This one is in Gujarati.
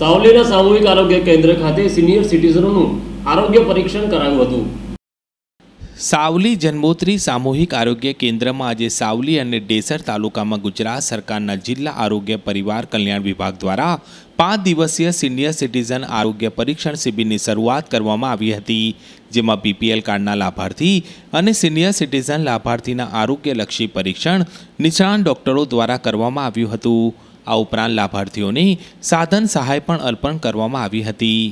તાવલીના સામૂહિક આરોગ્ય કેન્દ્ર ખાતે સિનિયર સિટીઝનોનું આરોગ્ય પરીક્ષણ કરાયું હતું સાવલી જન્મોત્રી સામૂહિક આરોગ્ય કેન્દ્રમાં આજે સાવલી અને ડેસર તાલુકામાં ગુજરાત સરકારના જિલ્લા આરોગ્ય પરિવાર કલ્યાણ વિભાગ દ્વારા પાંચ દિવસીય સિનિયર સિટીઝન આરોગ્ય પરીક્ષણ શિબિરની શરૂઆત કરવામાં આવી હતી જેમાં બીપીએલ કાર્ડના લાભાર્થી અને સિનિયર સિટીઝન લાભાર્થીના આરોગ્યલક્ષી પરીક્ષણ નિષ્ણાંત ડોક્ટરો દ્વારા કરવામાં આવ્યું હતું આ ઉપરાંત લાભાર્થીઓની સાધન સહાય પણ અર્પણ કરવામાં આવી હતી